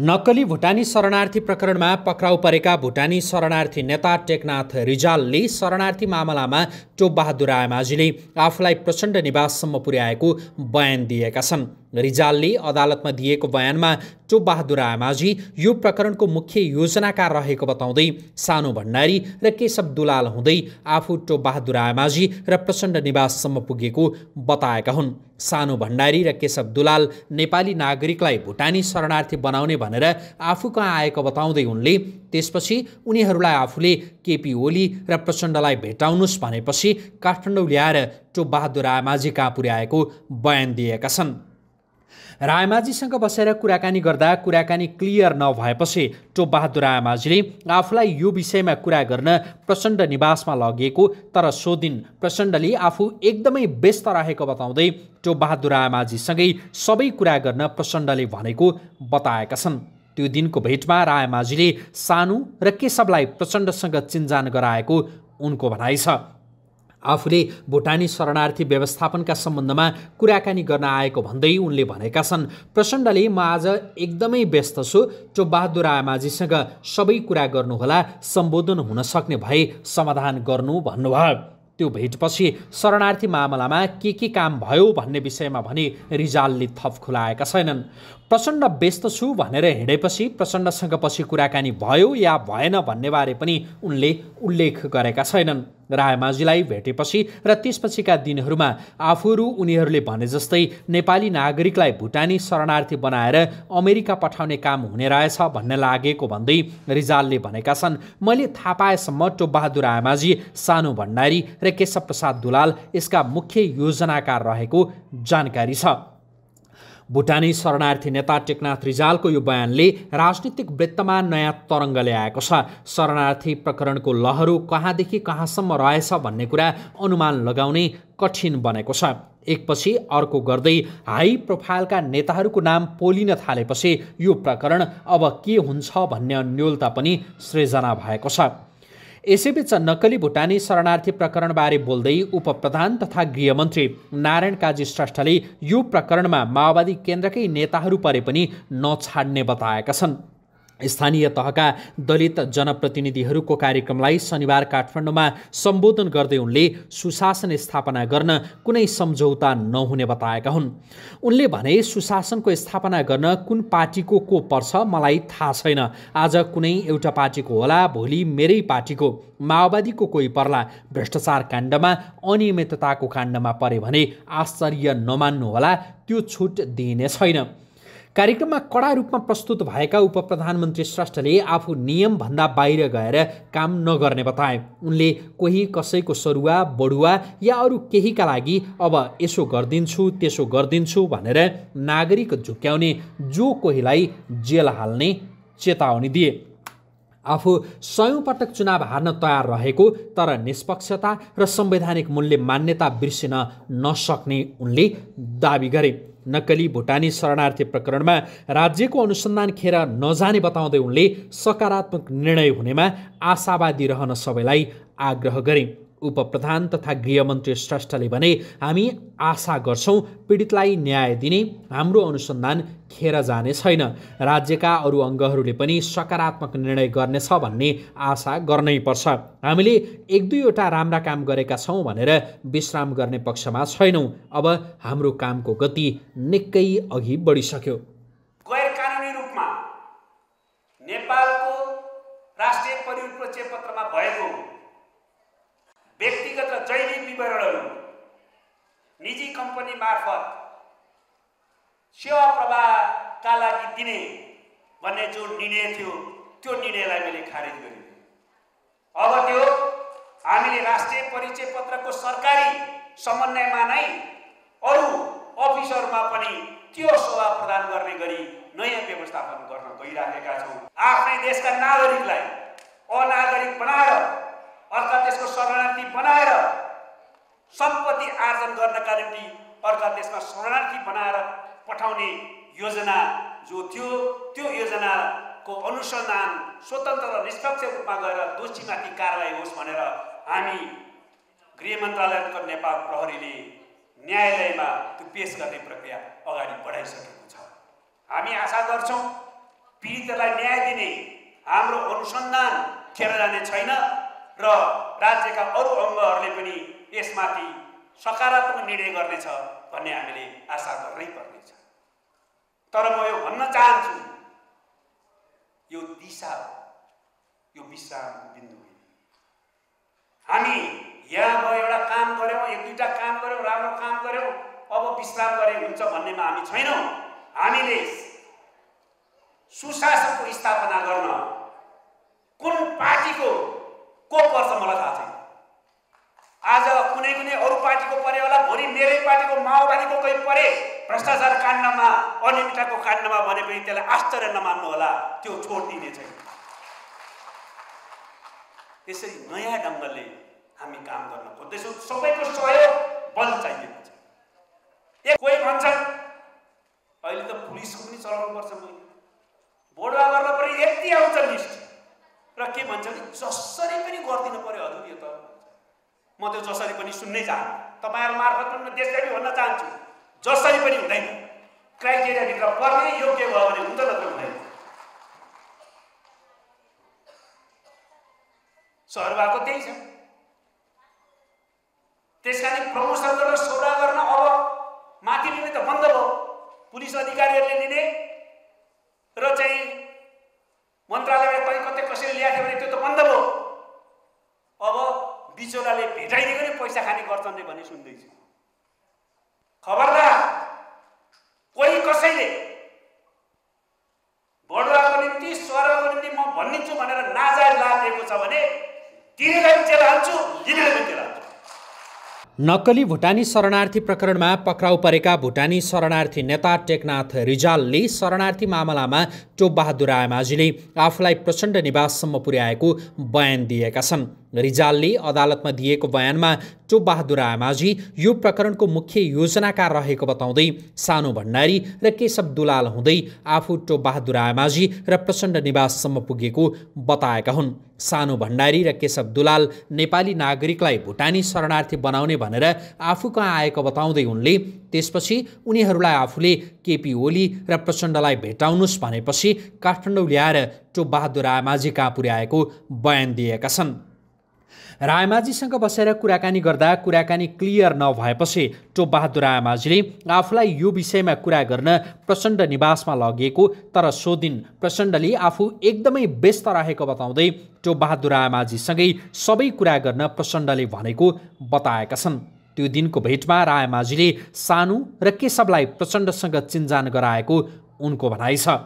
नक्कली भुटानी शरणार्थी प्रकरणमा पक्राउ परेका भुटानी शरणार्थी नेता टेकनाथ रिजालले शरणार्थी मामलामा टोपबहादुर आमाजीले आफूलाई प्रचण्ड निवाससम्म पुर्याएको बयान दिएका छन् रिजालले अदालतमा दिएको बयानमा टोपबहादुर आमाजी यो प्रकरणको मुख्य योजनाकार रहेको बताउँदै सानो भण्डारी र केशव दुलाल हुँदै आफू टोपबहादुर आमाजी र प्रचण्ड निवाससम्म पुगेको बताएका हुन् सानो भण्डारी र केशव दुलाल नेपाली नागरिकलाई भुटानी शरणार्थी बनाउने भनेर आफू कहाँ आएको बताउँदै उनले त्यसपछि उनीहरूलाई आफूले केपी ओली र प्रचण्डलाई भेटाउनुहोस् भनेपछि काठमाडौँ ल्याएर बहादुर आमाजी कहाँ पुर्याएको बयान दिएका छन् रायमाझीसँग बसेर कुराकानी गर्दा कुराकानी क्लियर नभएपछि टोपबहादुर रायमाझीले आफूलाई यो विषयमा कुरा गर्न प्रचण्ड निवासमा लगिएको तर सो दिन प्रचण्डले आफू एकदमै व्यस्त रहेको बताउँदै टोपबहादुर रायमाझीसँगै सबै कुरा गर्न प्रचण्डले भनेको बताएका छन् त्यो दिनको भेटमा रायमाझीले सानु र केशवलाई प्रचण्डसँग चिन्जान गराएको उनको भनाइ छ आफूले भुटानी शरणार्थी व्यवस्थापनका सम्बन्धमा कुराकानी गर्न आएको भन्दै उनले भनेका छन् प्रचण्डले म आज एकदमै व्यस्त छु बहादुर आमाजीसँग सबै कुरा गर्नुहोला सम्बोधन हुन सक्ने भए समाधान गर्नु भन्नुभयो त्यो भेटपछि शरणार्थी मामलामा के के काम भयो भन्ने विषयमा भने रिजालले थप खुलाएका छैनन् प्रचण्ड व्यस्त छु भनेर हिँडेपछि प्रचण्डसँग पछि कुराकानी भयो या भएन भन्नेबारे पनि उनले उल्लेख गरेका छैनन् रायमाझीलाई भेटेपछि र त्यसपछिका दिनहरूमा आफूहरू उनीहरूले भने जस्तै नेपाली नागरिकलाई भुटानी शरणार्थी बनाएर अमेरिका पठाउने काम हुने रहेछ भन्ने लागेको भन्दै रिजालले भनेका छन् मैले थाहा पाएसम्म टोपबहादुर रायमाझी सानु भण्डारी र केशव प्रसाद दुलाल यसका मुख्य योजनाकार रहेको जानकारी छ भुटानी शरणार्थी नेता टेकनाथ रिजालको यो बयानले राजनीतिक वृत्तमा नयाँ तरङ्ग ल्याएको छ शरणार्थी प्रकरणको लहरू कहाँदेखि कहाँसम्म रहेछ भन्ने कुरा अनुमान लगाउने कठिन बनेको छ एकपछि अर्को गर्दै हाई प्रोफाइलका नेताहरूको नाम पोलिन थालेपछि यो प्रकरण अब के हुन्छ भन्ने अन्यलता पनि सृजना भएको छ यसैबीच नक्कली भुटानी शरणार्थी प्रकरणबारे बोल्दै उपप्रधान तथा गृहमन्त्री नारायण काजी श्रेष्ठले यो प्रकरणमा माओवादी केन्द्रकै नेताहरू परे पनि नछाड्ने बताएका छन् स्थानीय तहका दलित जनप्रतिनिधिहरूको कार्यक्रमलाई शनिबार काठमाडौँमा सम्बोधन गर्दै उनले सुशासन स्थापना गर्न कुनै सम्झौता नहुने बताएका हुन् उनले भने सुशासनको स्थापना गर्न कुन पार्टीको को पर्छ मलाई थाहा छैन आज कुनै एउटा पार्टीको होला भोलि मेरै पार्टीको माओवादीको कोही पर्ला भ्रष्टाचार काण्डमा अनियमितताको काण्डमा परे भने आश्चर्य नमान्नुहोला त्यो छुट दिइने छैन कार्यक्रममा कडा रूपमा प्रस्तुत भएका उप प्रधानमन्त्री श्रेष्ठले आफू नियमभन्दा बाहिर गएर काम नगर्ने बताए उनले कोही कसैको सरुवा बडुवा या अरू केहीका लागि अब यसो गरिदिन्छु त्यसो गरिदिन्छु भनेर नागरिक झुक्याउने जो कोहीलाई जेल हाल्ने चेतावनी दिए आफू सयौँ पटक चुनाव हार्न तयार रहेको तर निष्पक्षता र संवैधानिक मूल्य मान्यता बिर्सिन नसक्ने उनले दावी गरे नक्कली भुटानी शरणार्थी प्रकरणमा राज्यको अनुसन्धान खेर नजाने बताउँदै उनले सकारात्मक निर्णय हुनेमा आशावादी रहन सबैलाई आग्रह गरे उपप्रधान तथा गृहमन्त्री श्रेष्ठले भने हामी आशा गर्छौँ पीडितलाई न्याय दिने हाम्रो अनुसन्धान खेर जाने छैन राज्यका अरू अङ्गहरूले पनि सकारात्मक निर्णय गर्नेछ भन्ने आशा गर्नै पर्छ हामीले एक दुईवटा राम्रा काम गरेका छौँ भनेर विश्राम गर्ने पक्षमा छैनौँ अब हाम्रो कामको गति निकै अघि बढिसक्यो गैर कानुनी रूपमा नेपालको राष्ट्रिय परिवर्तन पत्रमा विवरणहरू निजी कम्पनी मार्फत सेवा प्रवाहका लागि दिने भन्ने जो निर्णय थियो त्यो निर्णयलाई मैले खारेज गरेँ अब त्यो हामीले राष्ट्रिय परिचय पत्रको सरकारी समन्वयमा नै अरू अफिसहरूमा पनि त्यो सेवा प्रदान गर्ने गरी नयाँ व्यवस्थापन गर्न गइराखेका छौँ आफ्नै देशका नागरिकलाई अनागरिक बनाएर अर्थात् त्यसको शरणार्थी बनाएर सम्पत्ति आर्जन गर्नका निम्ति अर्का देशमा शरणार्थी बनाएर पठाउने योजना जो थियो त्यो योजनाको अनुसन्धान स्वतन्त्र र निष्पक्ष रूपमा गएर दोषीमाथि कारवाही होस् भनेर हामी गृह मन्त्रालयको नेपाल प्रहरीले न्यायालयमा त्यो पेस गर्ने प्रक्रिया अगाडि बढाइसकेको छ हामी आशा गर्छौँ पीडितलाई न्याय दिने हाम्रो अनुसन्धान खेर जाने छैन र राज्यका अरू अङ्गहरूले पनि यसमाथि सकारात्मक निर्णय गर्नेछ भन्ने हामीले आशा गर्नै पर्नेछ तर म यो भन्न चाहन्छु यो दिशा हो यो विश्राम बिन्दु होइन हामी यहाँ अब एउटा काम गऱ्यौँ एक दुईवटा काम गऱ्यौँ राम्रो काम गऱ्यौँ अब विश्राम गरे हुन्छ भन्नेमा हामी छैनौँ हामीले सुशासनको स्थापना गर्न कुन पार्टीको को पर्छ मलाई थाहा छैन आज कुनै पनि अरू पार्टीको परे होला भोलि मेरै पार्टीको माओवादीको कोही परे भ्रष्टाचार काण्डमा अनियमितताको काण्डमा भने पनि त्यसलाई आश्चर्य नमान्नु होला त्यो छोड दिने छैन त्यसरी नयाँ ढङ्गले हामी काम गर्न खोज्दैछौँ सबैको सहयोग बल चाहिएको छ ए कोही भन्छ अहिले त पुलिसको पनि चलाउनु पर्छ मैले बोर्डमा गर्न पऱ्यो यति आउँछ लिस्ट र के भन्छ भने जसरी पनि गरिदिनु पऱ्यो हजुर यो त म त्यो जसरी पनि सुन्नै चाहन्छु तपाईँहरू मार्फत पनि म देशलाई भन्न चाहन्छु जसरी पनि हुँदैन क्राइटेरियाभित्र पर्ने योग्य भयो भने हुन्छ त हुँदैन सहर भएको त्यही छ त्यस कारण प्रमोसन गर्न सोधा गर्न अब माथि लिने त बन्द भयो पुलिस अधिकारीहरूले लिने सुन्दैछु खबरदार कोही कसैले बडुवाको निम्ति स्वरको निम्ति म भनिदिन्छु भनेर नाजायज लादिएको छ भने तिनीलाई मिचेर हाल्छु लिनेर मिचेर हाल्छु नक्कली भुटानी शरणार्थी प्रकरणमा पक्राउ परेका भुटानी शरणार्थी नेता टेकनाथ रिजालले शरणार्थी मामलामा टोपबहादुर आमाजीले आफूलाई प्रचण्ड निवाससम्म पुर्याएको बयान दिएका छन् रिजालले अदालतमा दिएको बयानमा चोबबहादुर आमाजी यो प्रकरणको मुख्य योजनाकार रहेको बताउँदै सानो भण्डारी र केशव दुलाल हुँदै आफू टोपबहादुर आमाजी र प्रचण्ड निवाससम्म पुगेको बताएका हुन् सानो भण्डारी र केशव दुलाल नेपाली नागरिकलाई भुटानी शरणार्थी बनाउने भनेर आफू कहाँ आएको बताउँदै उनले त्यसपछि उनीहरूलाई आफूले केपी ओली र प्रचण्डलाई भेटाउनुहोस् भनेपछि काठमाडौँ ल्याएर टोपबहादुर आमाजी कहाँ पुर्याएको बयान दिएका छन् रायमाझीसँग बसेर कुराकानी गर्दा कुराकानी क्लियर नभएपछि टोपबहादुर रायमाझीले आफूलाई यो विषयमा कुरा गर्न प्रचण्ड निवासमा लगिएको तर सो दिन प्रचण्डले आफू एकदमै व्यस्त रहेको बताउँदै टोपबहादुर रायमाझीसँगै सबै कुरा गर्न प्रचण्डले भनेको बताएका छन् त्यो दिनको भेटमा रायमाझीले सानु र केशवलाई प्रचण्डसँग चिन्जान गराएको उनको भनाइ छ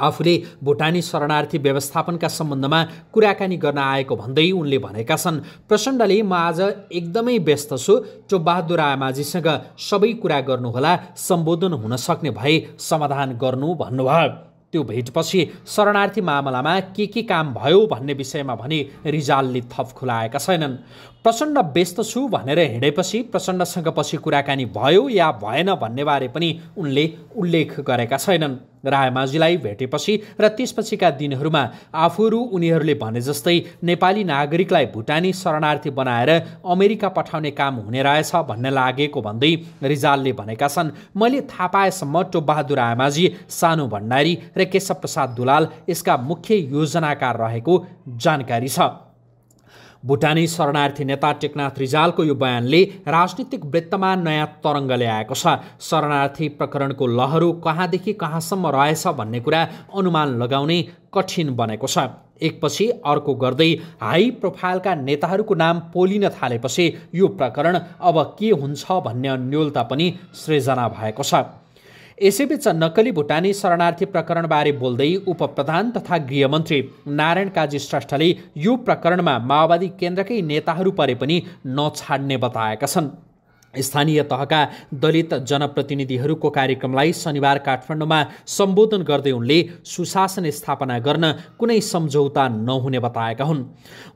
आफूले भुटानी शरणार्थी व्यवस्थापनका सम्बन्धमा कुराकानी गर्न आएको भन्दै उनले भनेका छन् प्रचण्डले म आज एकदमै व्यस्त छु चोबहादुर आमाजीसँग सबै कुरा गर्नुहोला सम्बोधन हुन सक्ने भए समाधान गर्नु भन्नुभयो त्यो भेटपछि शरणार्थी मामलामा के के काम भयो भन्ने विषयमा भने रिजालले थप खुलाएका छैनन् प्रचण्ड व्यस्त छु भनेर हिँडेपछि प्रचण्डसँग पछि कुराकानी भयो या भएन भन्नेबारे पनि उनले उल्लेख गरेका छैनन् रायमाझीलाई भेटेपछि र त्यसपछिका दिनहरूमा आफूहरू उनीहरूले भने जस्तै नेपाली नागरिकलाई भुटानी शरणार्थी बनाएर अमेरिका पठाउने काम हुने रहेछ भन्ने लागेको भन्दै रिजालले भनेका छन् मैले थाहा पाएसम्म टोपबहादुर रायमाझी सानु भण्डारी र केशव प्रसाद दुलाल यसका मुख्य योजनाकार रहेको जानकारी छ भुटानी शरणार्थी नेता टेकनाथ रिजालको यो बयानले राजनीतिक वृत्तमा नयाँ तरङ्ग ल्याएको छ शरणार्थी प्रकरणको लहरू कहाँदेखि कहाँसम्म रहेछ भन्ने कुरा अनुमान लगाउने कठिन बनेको छ एकपछि अर्को गर्दै हाई प्रोफाइलका नेताहरूको नाम पोलिन थालेपछि यो प्रकरण अब के हुन्छ भन्ने अन्यलता पनि सृजना भएको छ यसैबीच नक्कली भुटानी शरणार्थी प्रकरणबारे बोल्दै उपप्रधान तथा गृहमन्त्री नारायण काजी श्रेष्ठले यो प्रकरणमा माओवादी केन्द्रकै नेताहरू परे पनि नछाड्ने बताएका छन् स्थानीय तहका दलित जनप्रतिनिधिहरूको कार्यक्रमलाई शनिबार काठमाडौँमा सम्बोधन गर्दै उनले सुशासन स्थापना गर्न कुनै सम्झौता नहुने बताएका हुन्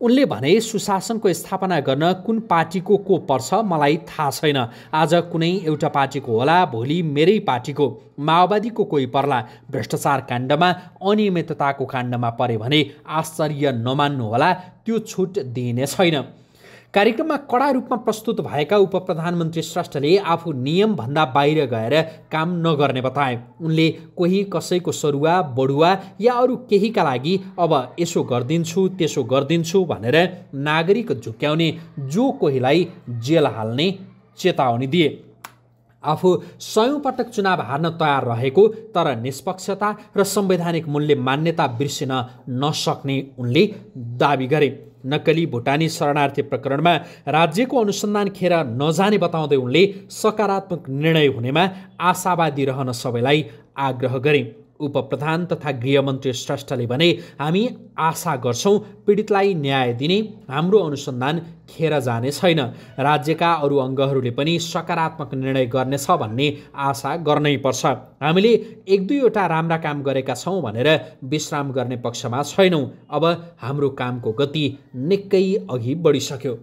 उनले भने सुशासनको स्थापना गर्न कुन पार्टीको को पर्छ मलाई थाहा छैन आज कुनै एउटा पार्टीको होला भोलि मेरै पार्टीको माओवादीको कोही पर्ला भ्रष्टाचार काण्डमा अनियमितताको काण्डमा परे भने आश्चर्य नमान्नुहोला त्यो छुट दिइने छैन कार्यक्रममा कडा रूपमा प्रस्तुत भएका उप प्रधानमन्त्री श्रेष्ठले आफू नियमभन्दा बाहिर गएर काम नगर्ने बताए उनले कोही कसैको सरुवा बडुवा या अरू केहीका लागि अब यसो गरिदिन्छु त्यसो गरिदिन्छु भनेर नागरिक झुक्याउने जो कोहीलाई जेल हाल्ने चेतावनी दिए आफू सयौँ पटक चुनाव हार्न तयार रहेको तर निष्पक्षता र संवैधानिक मूल्य मान्यता बिर्सिन नसक्ने उनले दावी गरे नक्कली भुटानी शरणार्थी प्रकरणमा राज्यको अनुसन्धान खेर नजाने बताउँदै उनले सकारात्मक निर्णय हुनेमा आशावादी रहन सबैलाई आग्रह गरे उपप्रधान तथा गृहमन्त्री श्रेष्ठले भने हामी आशा गर्छौँ पीडितलाई न्याय दिने हाम्रो अनुसन्धान खेर जाने छैन राज्यका अरू अङ्गहरूले पनि सकारात्मक निर्णय गर्नेछ भन्ने आशा गर्नै पर्छ हामीले एक दुईवटा राम्रा काम गरेका छौँ भनेर विश्राम गर्ने पक्षमा छैनौँ अब हाम्रो कामको गति निकै अघि बढिसक्यो